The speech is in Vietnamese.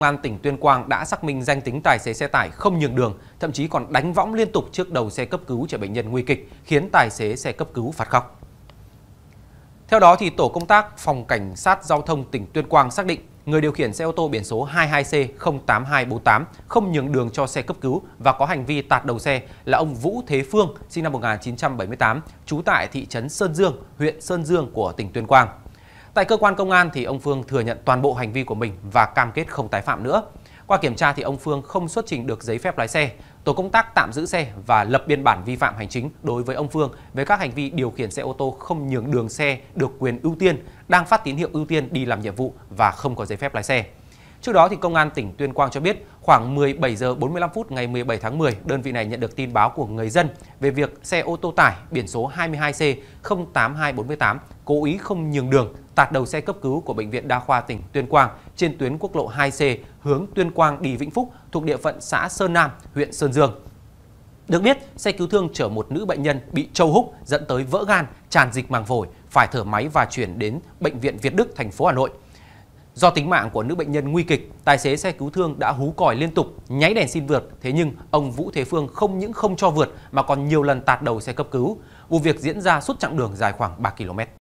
Công an tỉnh Tuyên Quang đã xác minh danh tính tài xế xe tải không nhường đường, thậm chí còn đánh võng liên tục trước đầu xe cấp cứu chở bệnh nhân nguy kịch, khiến tài xế xe cấp cứu phạt khóc. Theo đó, thì Tổ công tác Phòng Cảnh sát Giao thông tỉnh Tuyên Quang xác định người điều khiển xe ô tô biển số 22C08248 không nhường đường cho xe cấp cứu và có hành vi tạt đầu xe là ông Vũ Thế Phương, sinh năm 1978, trú tại thị trấn Sơn Dương, huyện Sơn Dương của tỉnh Tuyên Quang. Tại cơ quan công an thì ông Phương thừa nhận toàn bộ hành vi của mình và cam kết không tái phạm nữa. Qua kiểm tra thì ông Phương không xuất trình được giấy phép lái xe. Tổ công tác tạm giữ xe và lập biên bản vi phạm hành chính đối với ông Phương về các hành vi điều khiển xe ô tô không nhường đường xe được quyền ưu tiên, đang phát tín hiệu ưu tiên đi làm nhiệm vụ và không có giấy phép lái xe. Trước đó thì công an tỉnh Tuyên Quang cho biết khoảng 17 giờ 45 phút ngày 17 tháng 10, đơn vị này nhận được tin báo của người dân về việc xe ô tô tải biển số 22C 08248 cố ý không nhường đường tạt đầu xe cấp cứu của Bệnh viện Đa khoa tỉnh Tuyên Quang trên tuyến quốc lộ 2C hướng Tuyên Quang đi Vĩnh Phúc thuộc địa phận xã Sơn Nam, huyện Sơn Dương. Được biết, xe cứu thương chở một nữ bệnh nhân bị trâu húc dẫn tới vỡ gan, tràn dịch màng phổi, phải thở máy và chuyển đến Bệnh viện Việt Đức, thành phố Hà Nội. Do tính mạng của nữ bệnh nhân nguy kịch, tài xế xe cứu thương đã hú còi liên tục, nháy đèn xin vượt. Thế nhưng, ông Vũ Thế Phương không những không cho vượt mà còn nhiều lần tạt đầu xe cấp cứu. Vụ việc diễn ra suốt chặng đường dài khoảng 3 km.